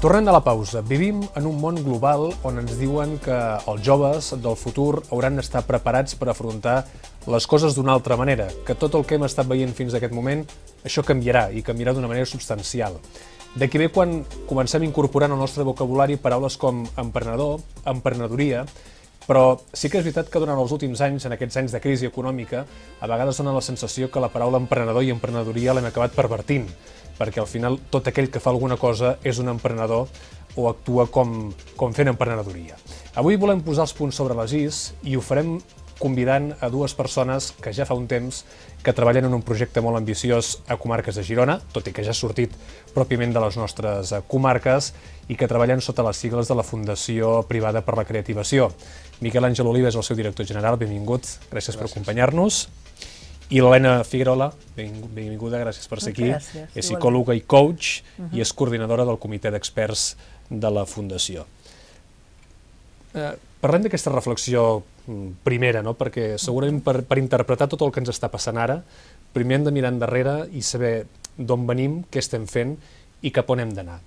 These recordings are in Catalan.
Tornant de la pausa, vivim en un món global on ens diuen que els joves del futur hauran d'estar preparats per afrontar les coses d'una altra manera, que tot el que hem estat veient fins a aquest moment, això canviarà i canviarà d'una manera substancial. D'aquí ve quan comencem incorporant al nostre vocabulari paraules com emprenedor, emprenedoria, però sí que és veritat que durant els últims anys, en aquests anys de crisi econòmica, a vegades dona la sensació que la paraula emprenedor i emprenedoria l'hem acabat pervertint perquè al final tot aquell que fa alguna cosa és un emprenedor o actua com, com fent emprenedoria. Avui volem posar els punts sobre les is i ho farem convidant a dues persones que ja fa un temps que treballen en un projecte molt ambiciós a comarques de Girona, tot i que ja ha sortit pròpiament de les nostres eh, comarques, i que treballen sota les sigles de la Fundació Privada per la Creativació. Miquel Àngel Oliva és el seu director general, benvingut, gràcies, gràcies. per acompanyar-nos i l'Helena Figuerola, benvinguda, gràcies per ser aquí, gràcies. és psicòloga i coach uh -huh. i mhm. és coordinadora del comitè d'experts de la Fundació. Eh, parlem d'aquesta reflexió mm, primera, no? perquè segurament mhm. per, per interpretar tot el que ens està passant ara, primer hem de mirar endarrere i saber d'on venim, què estem fent i cap on hem d'anar.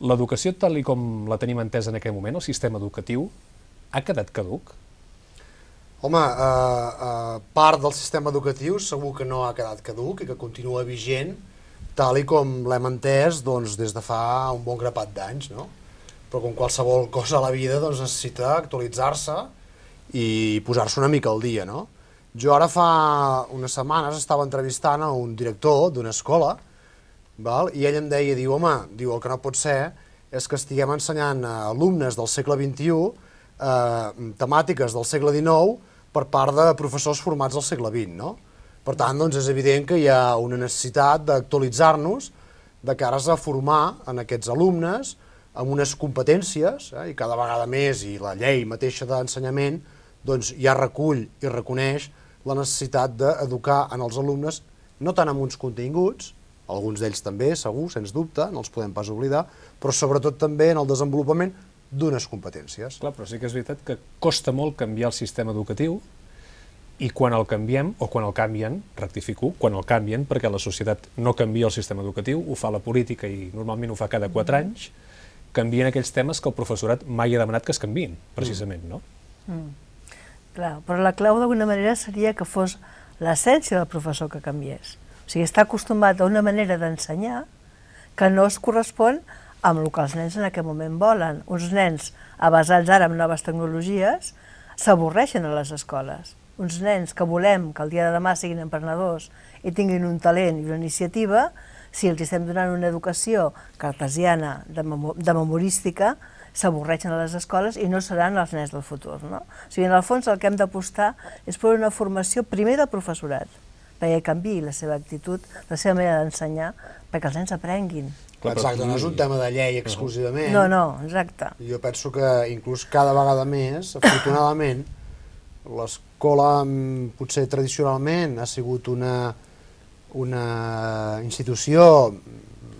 L'educació, tal i com la tenim entesa en aquest moment, el sistema educatiu, ha quedat caduc? Home, eh, eh, part del sistema educatiu segur que no ha quedat caduc i que continua vigent, tal i com l'hem entès doncs, des de fa un bon grapat d'anys, no? Però com qualsevol cosa a la vida doncs, necessita actualitzar-se i posar-se una mica al dia, no? Jo ara fa unes setmanes estava entrevistant a un director d'una escola val? i ell em deia, diu, home, diu, el que no pot ser és que estiguem ensenyant a alumnes del segle XXI eh, temàtiques del segle XIX per part de professors formats al segle XX, no? Per tant, doncs, és evident que hi ha una necessitat d'actualitzar-nos de cares a formar en aquests alumnes amb unes competències, eh, i cada vegada més, i la llei mateixa d'ensenyament, doncs ja recull i reconeix la necessitat d'educar en els alumnes no tant amb uns continguts, alguns d'ells també, segur, sens dubte, no els podem pas oblidar, però sobretot també en el desenvolupament d'unes competències. Clar, però sí que és veritat que costa molt canviar el sistema educatiu i quan el canviem, o quan el canvien, rectifico, quan el canvien, perquè la societat no canvia el sistema educatiu, ho fa la política i normalment ho fa cada quatre mm. anys, canvien aquells temes que el professorat mai ha demanat que es canviïn, precisament, no? Mm. mm. Clar, però la clau d'alguna manera seria que fos l'essència del professor que canviés. O sigui, està acostumat a una manera d'ensenyar que no es correspon amb el que els nens en aquest moment volen. Uns nens avasats ara amb noves tecnologies s'avorreixen a les escoles. Uns nens que volem que el dia de demà siguin emprenedors i tinguin un talent i una iniciativa, si els estem donant una educació cartesiana de, mem de memorística, s'avorreixen a les escoles i no seran els nens del futur. No? O sigui, en el fons el que hem d'apostar és per una formació primer de professorat, perquè canviï la seva actitud, la seva manera d'ensenyar, perquè els nens aprenguin. Clar, exacte, no és un tema de llei exclusivament. No, no, exacte. Jo penso que inclús cada vegada més, afortunadament, l'escola mm, potser tradicionalment ha sigut una, una institució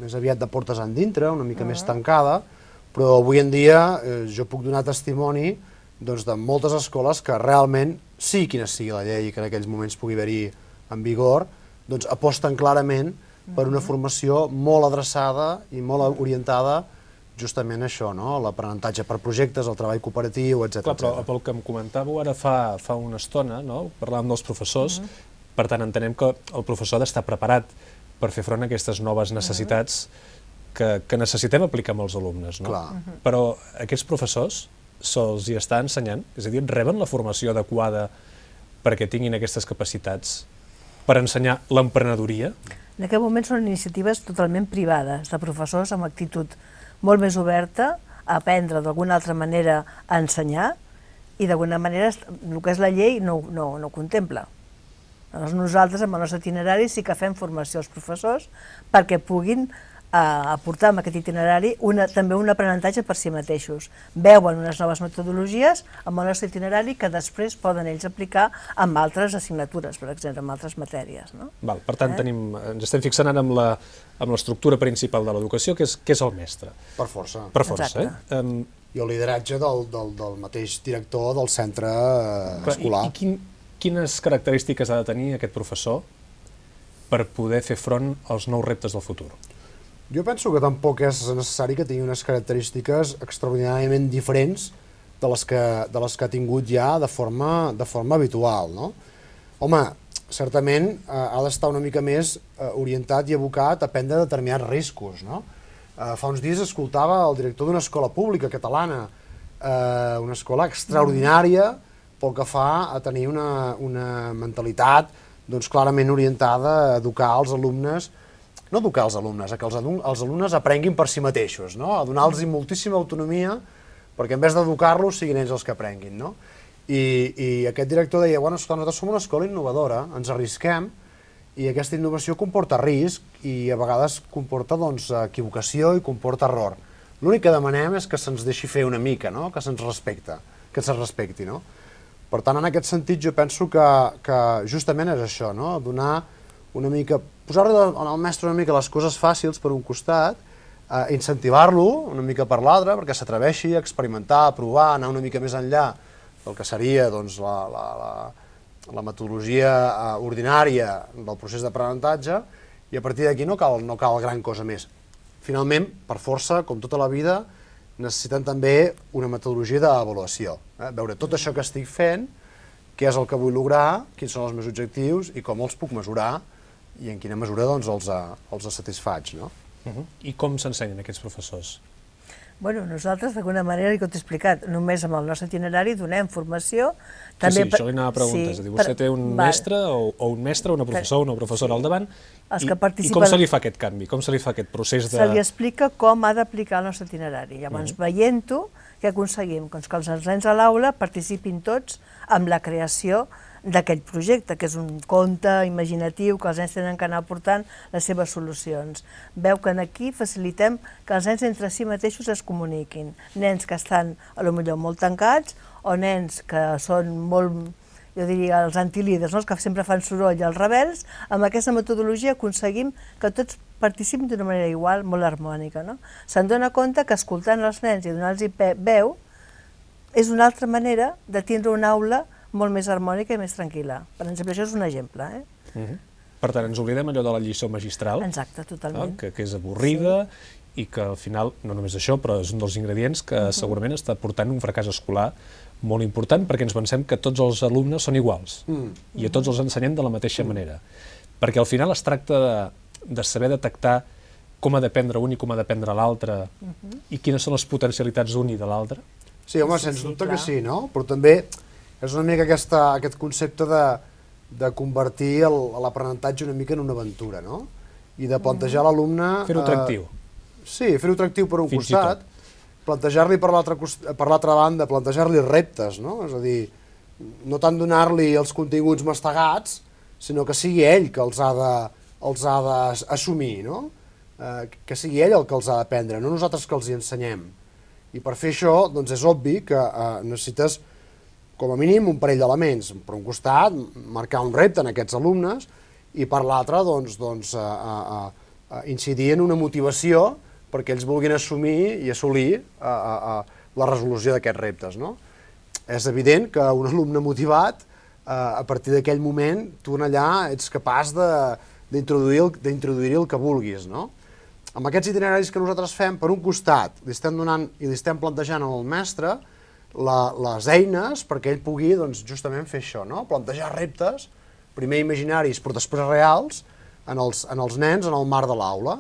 més aviat de portes endintre, una mica uh -huh. més mm-hmm. tancada, però avui en dia eh, jo puc donar testimoni doncs, de moltes escoles que realment, sí quina sigui la llei que en aquells moments pugui haver-hi en vigor, doncs aposten clarament per una formació molt adreçada i molt orientada justament això, no? l'aprenentatge per projectes, el treball cooperatiu, etc. Clar, però pel que em comentàveu ara fa, fa una estona, no? parlàvem dels professors, uh mm-hmm. -huh. per tant entenem que el professor ha d'estar preparat per fer front a aquestes noves mm-hmm. necessitats uh -huh. que, que necessitem aplicar amb els alumnes. No? Clar. Uh mm-hmm. -huh. Però aquests professors se'ls hi està ensenyant? És a dir, reben la formació adequada perquè tinguin aquestes capacitats per ensenyar l'emprenedoria? En aquest moment són iniciatives totalment privades, de professors amb actitud molt més oberta a aprendre d'alguna altra manera a ensenyar i d'alguna manera el que és la llei no, no, no ho contempla. Aleshores, nosaltres, amb el nostre itinerari, sí que fem formació als professors perquè puguin a aportar amb aquest itinerari una, també un aprenentatge per si mateixos. Veuen unes noves metodologies amb el nostre itinerari que després poden ells aplicar amb altres assignatures, per exemple, amb altres matèries. No? Val, per tant, eh? tenim, ens estem fixant ara amb la amb l'estructura principal de l'educació, que, és, que és el mestre. Per força. Per força, eh? Exacte. eh? Um, I el lideratge del, del, del mateix director del centre eh, escolar. I, i quin, quines característiques ha de tenir aquest professor per poder fer front als nous reptes del futur? Jo penso que tampoc és necessari que tingui unes característiques extraordinàriament diferents de les que, de les que ha tingut ja de forma, de forma habitual. No? Home, certament eh, ha d'estar una mica més eh, orientat i abocat a prendre determinats riscos. No? Eh, fa uns dies escoltava el director d'una escola pública catalana, eh, una escola extraordinària pel que fa a tenir una, una mentalitat doncs, clarament orientada a educar els alumnes no educar els alumnes, a que els, els alumnes aprenguin per si mateixos, no? a donar-los moltíssima autonomia perquè en vez d'educar-los siguin ells els que aprenguin. No? I, I aquest director deia, bueno, escolta, nosaltres som una escola innovadora, ens arrisquem, i aquesta innovació comporta risc i a vegades comporta doncs, equivocació i comporta error. L'únic que demanem és que se'ns deixi fer una mica, no? que se'ns respecta, que se'ns respecti. No? Per tant, en aquest sentit, jo penso que, que justament és això, no? donar una mica posar-li al mestre una mica les coses fàcils per un costat, eh, incentivar-lo una mica per l'altre, perquè s'atreveixi a experimentar, a provar, anar una mica més enllà del que seria doncs, la, la, la, la metodologia eh, ordinària del procés d'aprenentatge, i a partir d'aquí no, cal, no cal gran cosa més. Finalment, per força, com tota la vida, necessiten també una metodologia d'avaluació. Eh? Veure tot això que estic fent, què és el que vull lograr, quins són els meus objectius i com els puc mesurar i en quina mesura doncs, els, ha, els ha satisfaig. No? Uh mhm. -huh. I com s'ensenyen aquests professors? Bueno, nosaltres d'alguna manera, que t'he explicat, només amb el nostre itinerari donem formació. També sí, sí, això li anava a preguntes. Sí, dir, vostè per... té un Val. mestre o, o un mestre, una professora o una professora sí. al davant. Els i, que participen... I com se li fa aquest canvi? Com se li fa aquest procés de... Se li explica com ha d'aplicar el nostre itinerari. Llavors, uh mhm. -huh. veient-ho, què aconseguim? Doncs que els nens a l'aula participin tots amb la creació d'aquell projecte, que és un conte imaginatiu que els nens tenen que anar portant les seves solucions. Veu que aquí facilitem que els nens entre si mateixos es comuniquin. Nens que estan, a lo millor, molt tancats, o nens que són molt jo diria, els antilíders, no? els que sempre fan soroll, els rebels, amb aquesta metodologia aconseguim que tots participin d'una manera igual, molt harmònica. No? Se'n dona compte que escoltant els nens i donant-los veu és una altra manera de tindre una aula molt més harmònica i més tranquil·la. Per exemple, això és un exemple. Eh? Uh Per tant, ens oblidem allò de la lliçó magistral. Exacte, totalment. Ah, que, que és avorrida sí. i que al final, no només això, però és un dels ingredients que uh mhm. -huh. segurament està portant un fracàs escolar molt important perquè ens pensem que tots els alumnes són iguals mm. i a tots els ensenyem de la mateixa mm. manera. Perquè al final es tracta de, de saber detectar com ha d'aprendre un i com ha d'aprendre l'altre mm i quines són les potencialitats d'un i de l'altre. Sí, home, sí, sens sí, dubte clar. que sí, no? Però també és una mica aquesta, aquest concepte de, de convertir l'aprenentatge una mica en una aventura, no? I de plantejar mm. l'alumne... Fer-ho eh, atractiu. Eh, sí, fer-ho atractiu per un Fins costat, plantejar-li per l'altra banda, plantejar-li reptes, no? És a dir, no tant donar-li els continguts mastegats, sinó que sigui ell que els ha de, els ha d'assumir, no? Eh, que sigui ell el que els ha d'aprendre, no nosaltres que els hi ensenyem. I per fer això, doncs és obvi que eh, necessites com a mínim un parell d'elements. Per un costat, marcar un repte en aquests alumnes i per l'altre, doncs, doncs, a, a, a incidir en una motivació perquè ells vulguin assumir i assolir a, a, a la resolució d'aquests reptes. No? És evident que un alumne motivat, eh, a partir d'aquell moment, tu allà ets capaç d'introduir el, el que vulguis. No? Amb aquests itineraris que nosaltres fem, per un costat, li estem donant i li estem plantejant al mestre, la, les eines perquè ell pugui doncs, justament fer això, no? plantejar reptes, primer imaginaris però després reals, en els, en els nens en el mar de l'aula.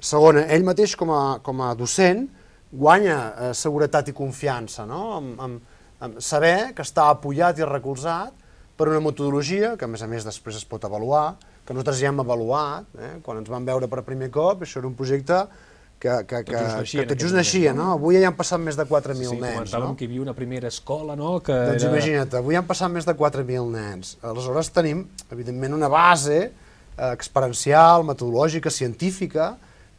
Segona, ell mateix com a, com a docent guanya eh, seguretat i confiança, no? amb, amb, amb saber que està apoyat i recolzat per una metodologia que a més a més després es pot avaluar, que nosaltres ja hem avaluat, eh? quan ens vam veure per primer cop, això era un projecte que, que, que, tot just, que tot just naixia, no? Avui ja han passat més de 4.000 sí, nens, no? Sí, comentàvem que hi havia una primera escola, no? Que doncs era... imagina't, avui han passat més de 4.000 nens. Aleshores tenim, evidentment, una base eh, experiencial, metodològica, científica,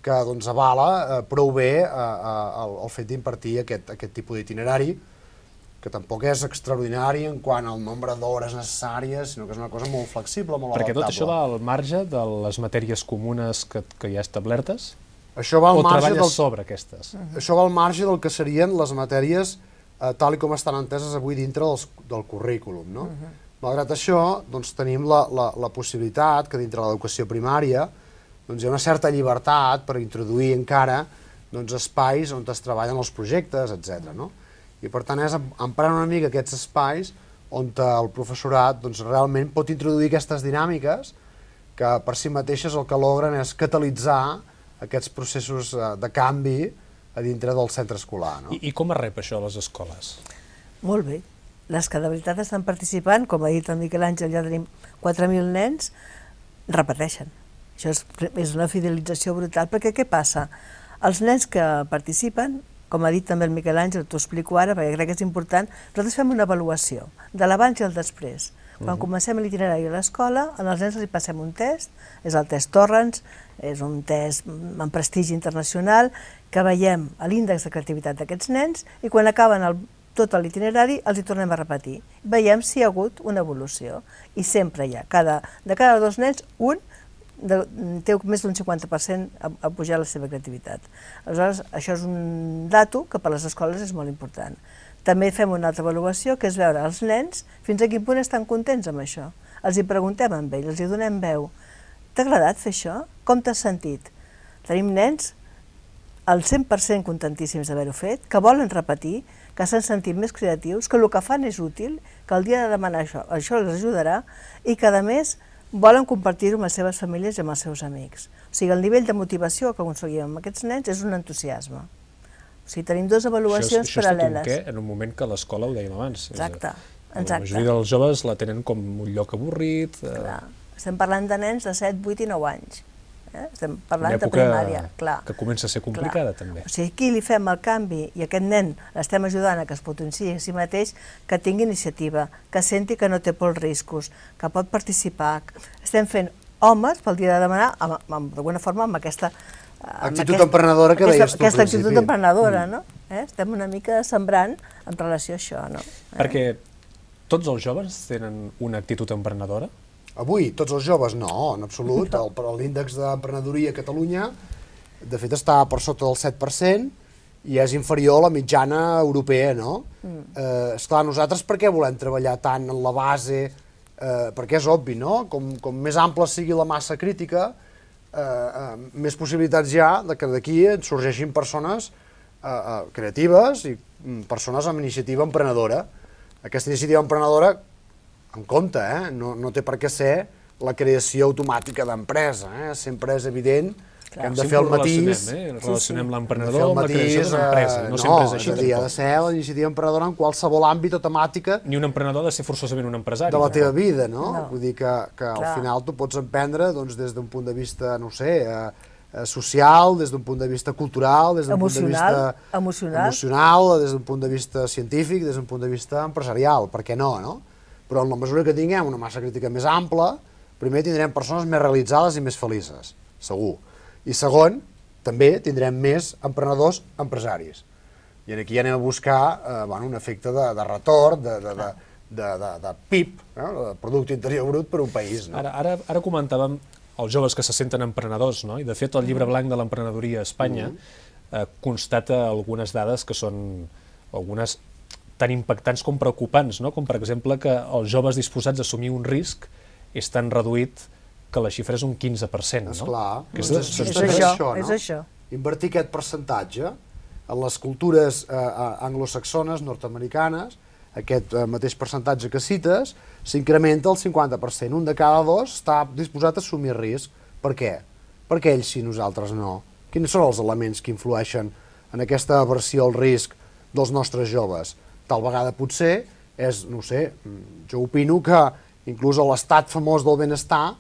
que doncs, avala eh, prou bé eh, eh, el, el fet d'impartir aquest, aquest tipus d'itinerari, que tampoc és extraordinari en quant al nombre d'hores necessàries, sinó que és una cosa molt flexible, molt Perquè adaptable. Perquè tot això va al marge de les matèries comunes que, que hi ha establertes? Això va al o marge del... sobre aquestes. Això va al marge del que serien les matèries eh, tal com estan enteses avui dintre dels, del currículum. No? Uh -huh. Malgrat això, doncs, tenim la, la, la possibilitat que dintre de l'educació primària doncs, hi ha una certa llibertat per introduir encara doncs, espais on es treballen els projectes, etc. No? I per tant és emprant una mica aquests espais on el professorat doncs, realment pot introduir aquestes dinàmiques que per si mateixes el que logren és catalitzar aquests processos eh, de canvi a dintre del centre escolar. No? I, I com es rep això a les escoles? Molt bé. Les que de veritat estan participant, com ha dit el Miquel Àngel, ja tenim 4.000 nens, repeteixen. Això és, és una fidelització brutal, perquè què passa? Els nens que participen, com ha dit també el Miquel Àngel, t'ho explico ara perquè crec que és important, nosaltres fem una avaluació de l'abans i el després. Quan uh -huh. comencem l'itinerari a l'escola, als els nens els hi passem un test, és el test Torrens, és un test amb prestigi internacional, que veiem a l'índex de creativitat d'aquests nens i quan acaben el, tot l'itinerari els hi tornem a repetir. Veiem si hi ha hagut una evolució i sempre hi ha. Cada, de cada dos nens, un de, té més d'un 50% a, a pujar la seva creativitat. Aleshores, això és un dato que per les escoles és molt important. També fem una altra avaluació, que és veure els nens fins a quin punt estan contents amb això. Els hi preguntem amb ells, els hi donem veu. T'ha agradat fer això? Com t'has sentit? Tenim nens al 100% contentíssims d'haver-ho fet, que volen repetir, que s'han sentit més creatius, que el que fan és útil, que el dia de demanar això, això els ajudarà i que, a més, volen compartir-ho amb les seves famílies i amb els seus amics. O sigui, el nivell de motivació que aconseguim amb aquests nens és un entusiasme. O sigui, tenim dues avaluacions això això paral·leles. Això és tot un què en un moment que l'escola ho dèiem abans. Exacte, exacte. La majoria dels joves la tenen com un lloc avorrit. Eh... Clar. Estem parlant de nens de 7, 8 i 9 anys. Eh? Estem parlant de primària, clar. que comença a ser complicada, clar. també. O sigui, aquí li fem el canvi i aquest nen l'estem ajudant a que es potenciï a si mateix, que tingui iniciativa, que senti que no té por als riscos, que pot participar. Estem fent homes pel dia de demanar, d'alguna forma, amb aquesta Actitud aquest, emprenedora que aquesta, deies tu Aquesta actitud principi. emprenedora, mm. no? Eh? Estem una mica sembrant en relació a això, no? Eh? Perquè tots els joves tenen una actitud emprenedora? Avui, tots els joves, no, en absolut. però l'índex d'emprenedoria a Catalunya, de fet, està per sota del 7%, i és inferior a la mitjana europea, no? Mm. Eh, esclar, nosaltres per què volem treballar tant en la base? Eh, perquè és obvi, no? Com, com més ampla sigui la massa crítica, Eh, eh, més possibilitats hi ha de que d'aquí et sorgeixin persones eh, eh creatives i mm, persones amb iniciativa emprenedora. Aquesta iniciativa emprenedora, en compte, eh, no, no té per què ser la creació automàtica d'empresa. Eh? Sempre és evident que que eh? hem de fer el matís... Eh? Relacionem sí, sí. l'emprenedor amb la creació d'una eh, empresa. No, no sempre és així, és a dir, ha de ser la iniciativa emprenedora en qualsevol àmbit o temàtica... Ni un emprenedor ha de ser forçosament un empresari. De la teva vida, no? no. Vull dir que, que al final tu pots emprendre doncs, des d'un punt de vista, no sé, eh, eh, social, des d'un punt de vista cultural, des d'un punt de vista emocional, emocional des d'un punt de vista científic, des d'un punt de vista empresarial, per què no, no? Però en la mesura que tinguem una massa crítica més ampla, primer tindrem persones més realitzades i més felices, segur i segon, també tindrem més emprenedors empresaris. I aquí ja anem a buscar eh, bueno, un efecte de, de retorn, de, de, de, de, de, de PIB, eh, de Producte Interior Brut per un país. No? Ara, ara, ara comentàvem els joves que se senten emprenedors, no? i de fet el llibre mm-hmm. blanc de l'emprenedoria a Espanya mm -hmm. eh, constata algunes dades que són algunes tan impactants com preocupants, no? com per exemple que els joves disposats a assumir un risc és tan reduït que la xifra és un 15%, no? clar. que doncs és, és, és, és, això, no? és això. Invertir aquest percentatge en les cultures eh, eh anglosaxones, nord-americanes, aquest eh, mateix percentatge que cites, s'incrementa el 50%. Un de cada dos està disposat a assumir risc. Per què? Per què ells sí, nosaltres no? Quins són els elements que influeixen en aquesta aversió al risc dels nostres joves? Tal vegada potser és, no sé, mm, jo opino que inclús l'estat famós del benestar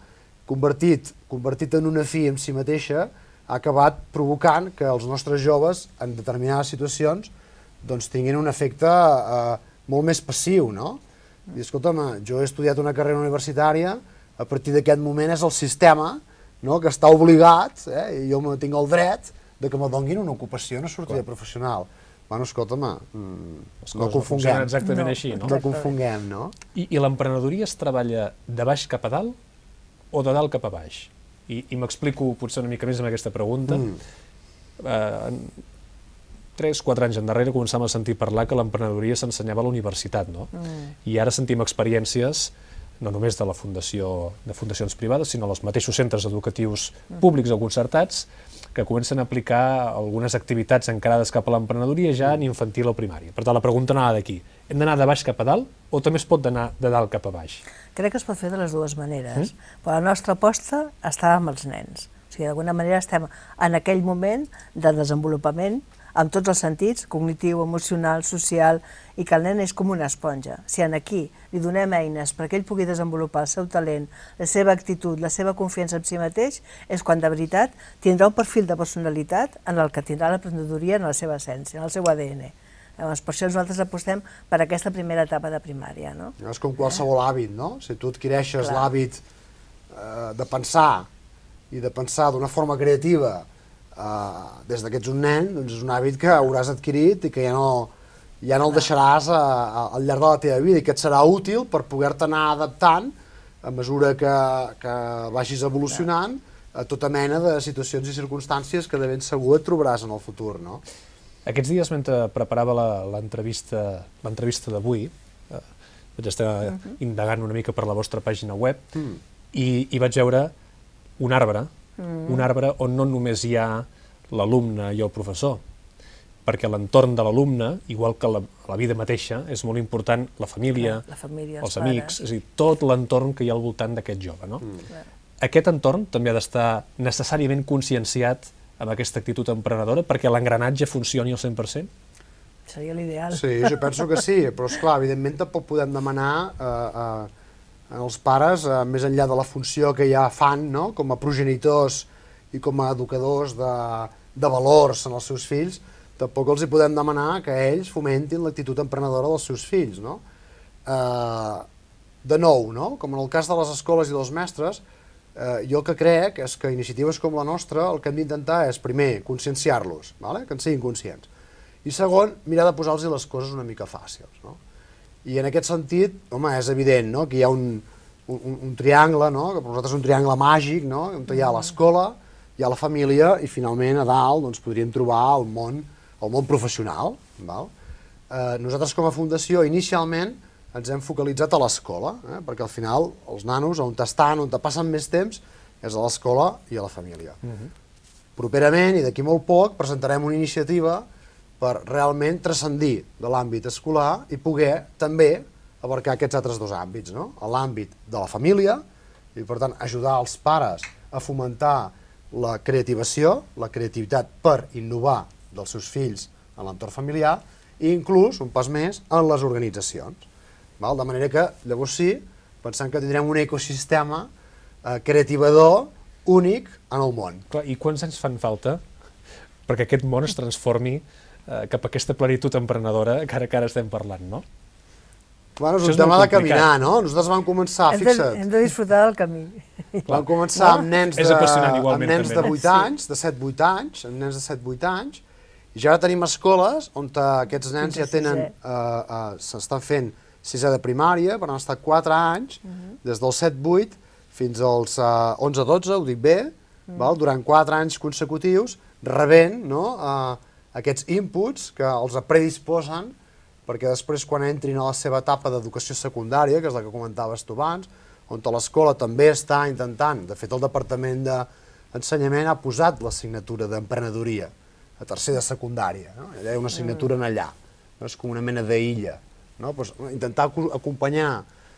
convertit, convertit en una fi en si mateixa, ha acabat provocant que els nostres joves, en determinades situacions, doncs tinguin un efecte eh, molt més passiu, no? I escolta'm, jo he estudiat una carrera universitària, a partir d'aquest moment és el sistema no? que està obligat, eh, i jo tinc el dret, de que me donin una ocupació, una sortida Clar. professional. Bueno, escolta'm, mm, no confonguem. No exactament no, així, no? No confonguem, no? I, i l'emprenedoria es treballa de baix cap a dalt o de dalt cap a baix? I, i m'explico potser una mica més amb aquesta pregunta. Mm. Eh, 3-4 anys endarrere començàvem a sentir parlar que l'emprenedoria s'ensenyava a la universitat, no? Mm. I ara sentim experiències eh, no només de la fundació de fundacions privades, sinó els mateixos centres educatius mm. públics o concertats que comencen a aplicar algunes activitats encarades cap a l'emprenedoria ja en infantil o primària. Per tant, la pregunta anava d'aquí. Hem d'anar de baix cap a dalt o també es pot anar de dalt cap a baix? Crec que es pot fer de les dues maneres, mm? però la nostra aposta està amb els nens. O sigui, d'alguna manera estem en aquell moment de desenvolupament amb tots els sentits, cognitiu, emocional, social, i que el nen és com una esponja. Si en aquí li donem eines perquè ell pugui desenvolupar el seu talent, la seva actitud, la seva confiança en si mateix, és quan de veritat tindrà un perfil de personalitat en el que tindrà l'aprenedoria en la seva essència, en el seu ADN. Llavors, per això nosaltres apostem per aquesta primera etapa de primària. No? És com qualsevol hàbit, no? Si tu adquireixes l'hàbit eh, de pensar i de pensar d'una forma creativa, Eh, des que ets un nen, doncs és un hàbit que hauràs adquirit i que ja no, ja no el deixaràs a, eh, a, al llarg de la teva vida i que et serà útil per poder-te anar adaptant a mesura que, que vagis evolucionant a tota mena de situacions i circumstàncies que de ben segur et trobaràs en el futur, no? Aquests dies, mentre preparava l'entrevista d'avui, eh, vaig estar uh mhm. -huh. indagant una mica per la vostra pàgina web mm. i, i vaig veure un arbre mm. un arbre on no només hi ha l'alumne i el professor, perquè l'entorn de l'alumne, igual que la, la vida mateixa, és molt important la família, la família els, els amics, és a dir, tot l'entorn que hi ha al voltant d'aquest jove. No? Mm. Aquest entorn també ha d'estar necessàriament conscienciat amb aquesta actitud emprenedora perquè l'engranatge funcioni al 100%? Seria l'ideal. Sí, jo penso que sí, però és clar, evidentment tampoc podem demanar eh, eh, els pares, eh, més enllà de la funció que ja fan no? com a progenitors i com a educadors de, de valors en els seus fills, tampoc els hi podem demanar que ells fomentin l'actitud emprenedora dels seus fills. No? Eh, de nou, no? com en el cas de les escoles i dels mestres, eh, jo el que crec és que iniciatives com la nostra el que hem d'intentar és, primer, conscienciar-los, vale? que en siguin conscients, i segon, mirar de posar-los les coses una mica fàcils. No? I en aquest sentit, home, és evident no? que hi ha un, un, un triangle, no? que per nosaltres és un triangle màgic, no? on hi ha l'escola, hi ha la família i finalment a dalt doncs, podríem trobar el món, el món professional. Val? Eh, nosaltres com a fundació inicialment ens hem focalitzat a l'escola, eh? perquè al final els nanos on estan, on passen més temps, és a l'escola i a la família. Uh mhm. -huh. Properament i d'aquí molt poc presentarem una iniciativa per realment transcendir de l'àmbit escolar i poder també abarcar aquests altres dos àmbits, no? l'àmbit de la família i per tant ajudar els pares a fomentar la creativació, la creativitat per innovar dels seus fills en l'entorn familiar i inclús, un pas més, en les organitzacions. Val? De manera que, llavors sí, pensant que tindrem un ecosistema eh, creativador únic en el món. Clar, I quants anys fan falta perquè aquest món es transformi Eh, cap a aquesta plenitud emprenedora que ara, que ara estem parlant, no? Bueno, és un tema de caminar, no? Nosaltres vam començar, hem de, fixa't. Hem de disfrutar del camí. Vam començar no? amb nens de, amb nens de 8 anys, de 7-8 anys, amb nens de 7-8 anys, i ja ara tenim escoles on aquests nens ja tenen, eh, eh, s'estan fent sisè de primària, però han estat 4 anys, uh mhm. -huh. des dels 7-8 fins als uh, eh, 11-12, ho dic bé, uh mhm. -huh. val? durant 4 anys consecutius, rebent no? eh, aquests inputs que els predisposen perquè després quan entrin a la seva etapa d'educació secundària, que és la que comentaves tu abans, on l'escola també està intentant, de fet el Departament d'Ensenyament ha posat l'assignatura d'emprenedoria a tercer de secundària, no? hi ha una assignatura en allà, no? és com una mena d'illa, no? Pues, intentar acompanyar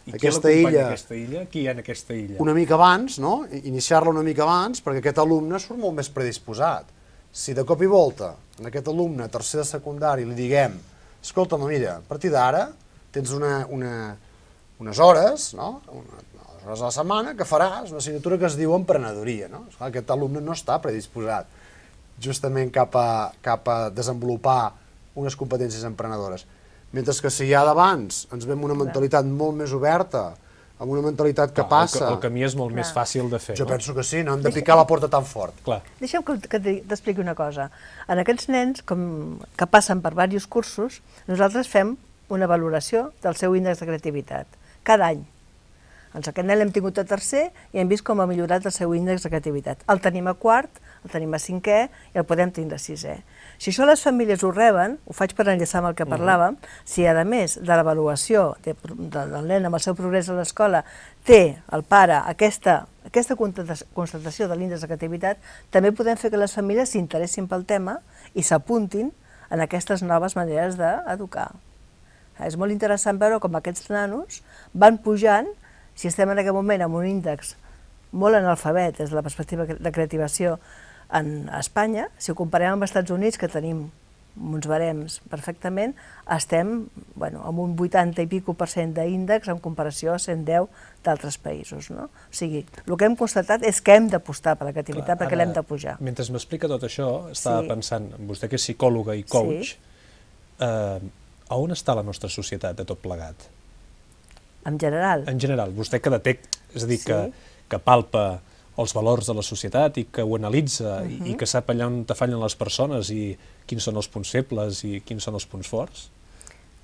i aquesta illa, aquesta illa? Qui hi ha en aquesta illa? Una mica abans, no? iniciar-la una mica abans, perquè aquest alumne surt molt més predisposat si de cop i volta en aquest alumne tercer de secundari li diguem no, mira, a partir d'ara tens una, una, unes hores, no? una, unes hores a la setmana, que faràs una assignatura que es diu emprenedoria. No? Esclar, aquest alumne no està predisposat justament cap a, cap a desenvolupar unes competències emprenedores. Mentre que si ja d'abans ens vem una mentalitat molt més oberta, amb una mentalitat que Clar, passa. El, el camí és molt Clar. més fàcil de fer. Jo no? penso que sí, no hem de picar la porta tan fort. Clar. Deixeu que, que t'expliqui una cosa. En aquests nens com, que passen per diversos cursos, nosaltres fem una valoració del seu índex de creativitat, cada any. Doncs aquest nen l'hem tingut a tercer i hem vist com ha millorat el seu índex de creativitat. El tenim a quart, el tenim a cinquè i el podem tindre a sisè. Eh? Si això les famílies ho reben, ho faig per enllaçar amb el que parlàvem, uh -huh. si a més de l'avaluació de, de, del nen amb el seu progrés a l'escola té el pare aquesta aquesta constatació de l'índex de creativitat, també podem fer que les famílies s'interessin pel tema i s'apuntin en aquestes noves maneres d'educar. És molt interessant veure com aquests nanos van pujant, si estem en aquest moment amb un índex molt analfabet des de la perspectiva de creativació, en Espanya, si ho comparem amb els Estats Units, que tenim uns barems perfectament, estem bueno, amb un 80 i pico per cent d'índex en comparació a 110 d'altres països. No? O sigui, el que hem constatat és que hem d'apostar per aquesta activitat Clar, perquè l'hem de pujar. Mentre m'explica tot això, estava sí. pensant, vostè que és psicòloga i coach, sí. eh, on està la nostra societat de tot plegat? En general. En general, vostè que detecta, és a dir, sí. que, que palpa els valors de la societat i que ho analitza uh -huh. i mhm. que sap allà on fallen les persones i quins són els punts febles i quins són els punts forts?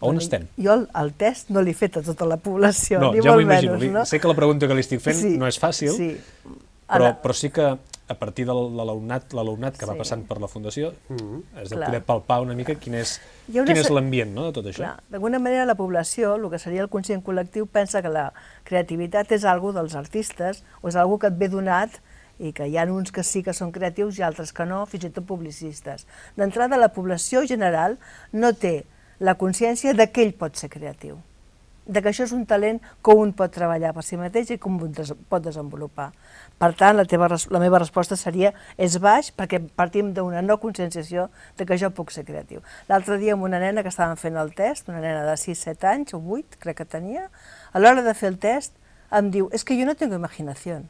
On estem? Jo el, el test no l'he fet a tota la població, no, ni ja molt imagino, menys. No? Sé que la pregunta que li estic fent sí, no és fàcil, sí. Ara, però, però sí que a partir de l'alumnat l'alumnat que sí. va passant per la Fundació, mm -hmm. has de Clar. poder palpar una mica quin és quin és l'ambient no, de tot això. D'alguna manera la població, el que seria el conscient col·lectiu, pensa que la creativitat és algo dels artistes o és algo que et ve donat i que hi ha uns que sí que són creatius i altres que no, fins i tot publicistes. D'entrada, la població general no té la consciència de que ell pot ser creatiu de que això és un talent que un pot treballar per si mateix i que un pot desenvolupar. Per tant, la, teva, la meva resposta seria és baix perquè partim d'una no conscienciació de que jo puc ser creatiu. L'altre dia amb una nena que estàvem fent el test, una nena de 6-7 anys o 8, crec que tenia, a l'hora de fer el test em diu és es que jo no tinc imaginació.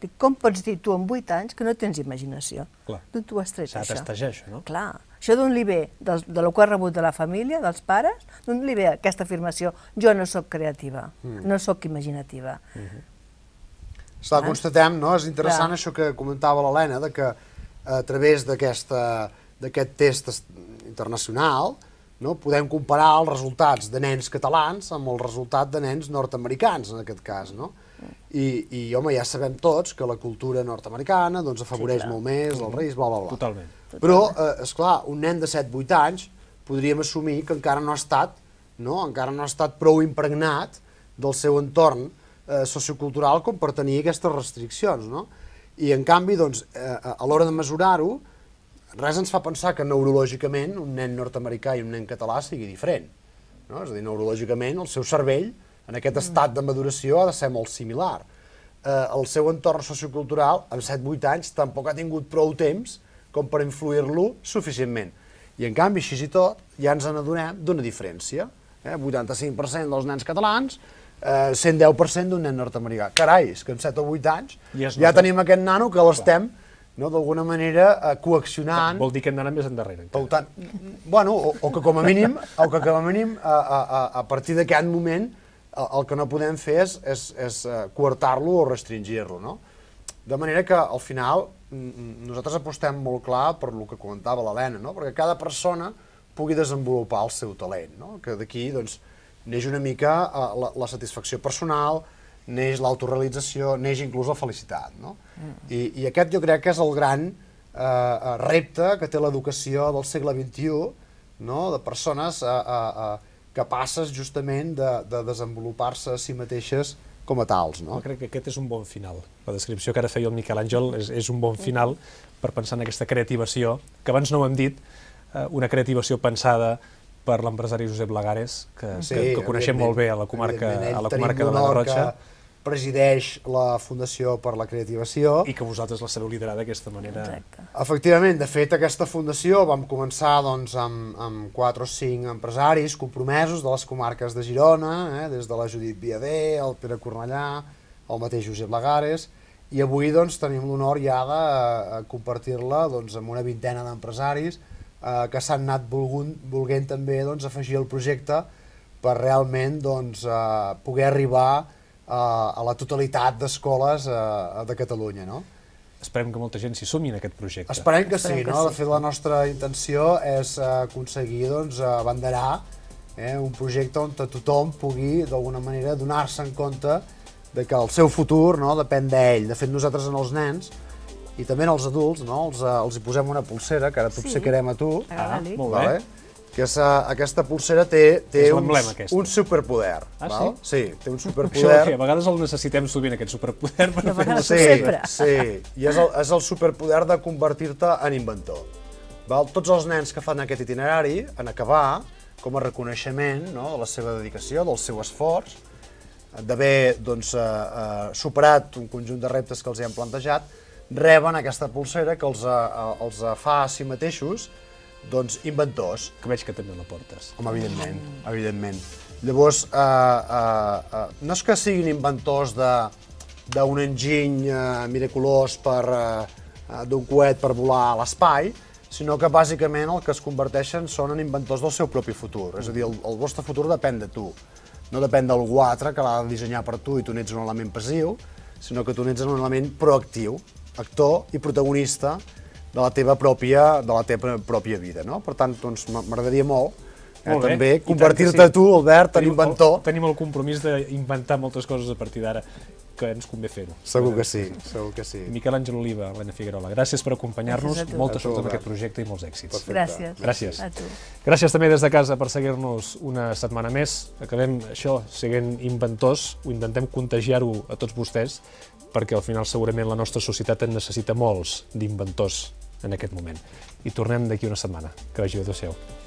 Dic, com pots dir tu amb 8 anys que no tens imaginació? D'on t'ho has tret, això? S'ha de testejar, això, no? Clar. Això d'on li ve? de lo que ha rebut de la família, dels pares? D'on li ve aquesta afirmació? Jo no sóc creativa, mm. no sóc imaginativa. Mm -hmm. Està, constatem, no? És interessant Clar. això que comentava l'Helena, de que a través d'aquest test internacional no? podem comparar els resultats de nens catalans amb el resultat de nens nord-americans, en aquest cas, no? I, i home, ja sabem tots que la cultura nord-americana doncs, afavoreix sí, molt més els reis, bla, bla, bla. Totalment. Però, eh, esclar, un nen de 7-8 anys podríem assumir que encara no ha estat, no? encara no ha estat prou impregnat del seu entorn eh, sociocultural com per tenir aquestes restriccions. No? I en canvi, doncs, eh, a l'hora de mesurar-ho, res ens fa pensar que neurològicament un nen nord-americà i un nen català sigui diferent. No? És a dir, neurològicament el seu cervell en aquest estat de maduració ha de ser molt similar. Eh, el seu entorn sociocultural, amb 7-8 anys, tampoc ha tingut prou temps com per influir-lo suficientment. I en canvi, així i tot, ja ens n'adonem d'una diferència. Eh? 85% dels nens catalans, eh, 110% d'un nen nord-americà. Carai, és que amb 7 o 8 anys ja, ja tenim aquest nano que l'estem no, d'alguna manera eh, coaccionant... Vol dir que hem d'anar més endarrere. Per Tant, bueno, o, o que com a mínim, o que com a mínim a, a, a, a partir d'aquest moment el, el que no podem fer és, és, és eh, coartar-lo o restringir-lo, no? De manera que, al final, nosaltres apostem molt clar per lo que comentava l'Helena, no? Perquè cada persona pugui desenvolupar el seu talent, no? Que d'aquí, doncs, neix una mica eh, la, la satisfacció personal, neix l'autorealització, neix inclús la felicitat, no? Mm. I, I aquest jo crec que és el gran eh, eh repte que té l'educació del segle XXI, no? de persones eh, eh, capaces justament de, de desenvolupar-se a si mateixes com a tals. No? Jo crec que aquest és un bon final. La descripció que ara feia el Miquel Àngel és, és un bon final per pensar en aquesta creativació, que abans no ho hem dit, eh, una creativació pensada per l'empresari Josep Lagares, que, sí, que, que coneixem molt bé a la comarca, a la comarca de la Garrotxa. Que presideix la Fundació per la Creativació. I que vosaltres la sabeu liderar d'aquesta manera. Exacte. Efectivament, de fet, aquesta fundació vam començar doncs, amb, amb 4 o 5 empresaris compromesos de les comarques de Girona, eh, des de la Judit Viader, el Pere Cornellà, el mateix Josep Lagares, i avui doncs, tenim l'honor ja de eh, compartir-la doncs, amb una vintena d'empresaris eh, que s'han anat volgut, volguent també doncs, afegir el projecte per realment doncs, eh, poder arribar a Eh, a la totalitat d'escoles eh, de Catalunya, no? Esperem que molta gent s'hi sumi en aquest projecte. Esperem que Esperem sí, que no? sí. De fet, la nostra intenció és eh, aconseguir, doncs, abanderar eh, un projecte on tothom pugui, d'alguna manera, donar-se en compte de que el seu futur no, depèn d'ell. De fet, nosaltres en els nens, i també en els adults, no, els, els hi posem una pulsera, que ara t'obsequiarem sí. a tu. Ah, ah, molt bé. Vale? que és, aquesta pulsera té, té un, un superpoder. Ah, val? sí? Sí, té un superpoder. Això, a vegades el necessitem sovint, aquest superpoder, per fer sí, sempre. Sí, i és el, és el superpoder de convertir-te en inventor. Val? Tots els nens que fan aquest itinerari, en acabar, com a reconeixement no, de la seva dedicació, del seu esforç, d'haver doncs, eh, eh, superat un conjunt de reptes que els hi han plantejat, reben aquesta pulsera que els, eh, eh els fa a si mateixos doncs, inventors. Que veig que també la portes. Home, evidentment, evidentment. Llavors, eh, eh, eh, no és que siguin inventors d'un enginy eh, miraculós per eh, eh, d'un coet per volar a l'espai, sinó que bàsicament el que es converteixen són en inventors del seu propi futur. És a dir, el, el vostre futur depèn de tu. No depèn d'algú altre que l'ha de dissenyar per tu i tu n'ets un element passiu, sinó que tu n'ets un element proactiu, actor i protagonista de la teva pròpia, de la teva pròpia vida. No? Per tant, doncs, m'agradaria molt eh, molt bé, també convertir-te sí. tu, Albert, en inventor. El, tenim el compromís d'inventar moltes coses a partir d'ara que ens convé fer-ho. Segur que sí, segur que sí. Miquel Àngel Oliva, Elena Figuerola, gràcies per acompanyar-nos, molta sort en aquest projecte i molts èxits. Perfecte. Gràcies. Gràcies. A tu. Gràcies també des de casa per seguir-nos una setmana més. Acabem això seguint inventors, ho intentem contagiar-ho a tots vostès, perquè al final segurament la nostra societat en necessita molts d'inventors en aquest moment. I tornem d'aquí una setmana. Que vagi bé, adeu-siau.